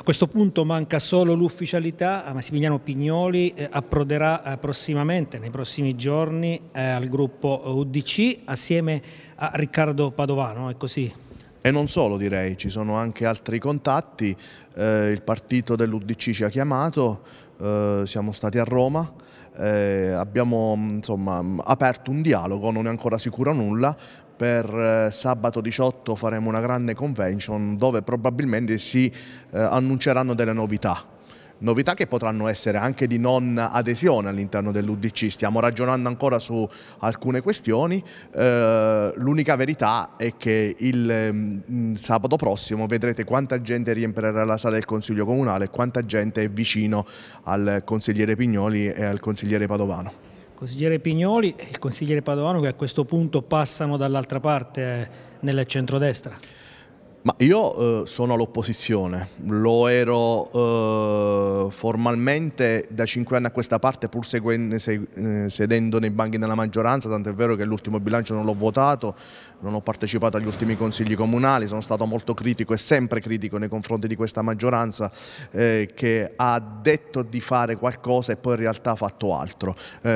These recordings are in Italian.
A questo punto manca solo l'ufficialità, Massimiliano Pignoli eh, approderà eh, prossimamente, nei prossimi giorni, eh, al gruppo UDC assieme a Riccardo Padovano, è così? E non solo direi, ci sono anche altri contatti, eh, il partito dell'Udc ci ha chiamato, eh, siamo stati a Roma, eh, abbiamo mm, insomma, mm, aperto un dialogo, non è ancora sicuro nulla, per eh, sabato 18 faremo una grande convention dove probabilmente si eh, annunceranno delle novità novità che potranno essere anche di non adesione all'interno dell'Udc, stiamo ragionando ancora su alcune questioni, eh, l'unica verità è che il mm, sabato prossimo vedrete quanta gente riempirà la sala del Consiglio Comunale, e quanta gente è vicino al consigliere Pignoli e al consigliere Padovano. Consigliere Pignoli e il consigliere Padovano che a questo punto passano dall'altra parte eh, nel centrodestra. Ma io eh, sono all'opposizione, lo ero eh, formalmente da cinque anni a questa parte pur seguen, se, eh, sedendo nei banchi della maggioranza, tanto è vero che l'ultimo bilancio non l'ho votato, non ho partecipato agli ultimi consigli comunali, sono stato molto critico e sempre critico nei confronti di questa maggioranza eh, che ha detto di fare qualcosa e poi in realtà ha fatto altro. Eh,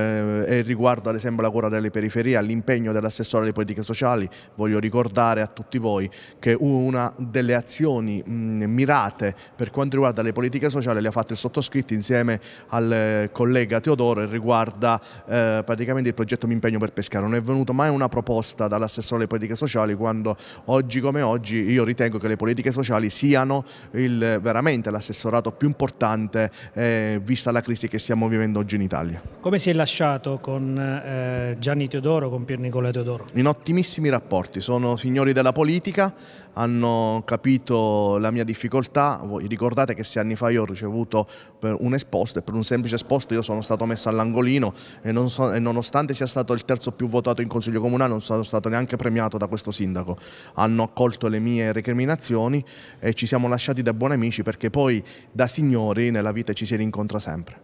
e riguardo ad esempio alla cura delle periferie, all'impegno dell'assessore alle politiche sociali, voglio ricordare a tutti voi che una una delle azioni mh, mm, mirate per quanto riguarda le politiche sociali le ha fatte il sottoscritto insieme al eh, collega Teodoro e riguarda eh, praticamente il progetto Mi impegno per pescare. Non è venuta mai una proposta dall'assessore alle politiche sociali quando oggi come oggi io ritengo che le politiche sociali siano il, veramente l'assessorato più importante eh, vista la crisi che stiamo vivendo oggi in Italia. Come si è lasciato con eh, Gianni Teodoro, con Pier Nicola Teodoro? In ottimissimi rapporti, sono signori della politica, hanno capito la mia difficoltà, voi ricordate che sei anni fa io ho ricevuto un esposto e per un semplice esposto io sono stato messo all'angolino e, non so, e nonostante sia stato il terzo più votato in Consiglio Comunale non sono stato neanche premiato da questo sindaco, hanno accolto le mie recriminazioni e ci siamo lasciati da buoni amici perché poi da signori nella vita ci si rincontra sempre.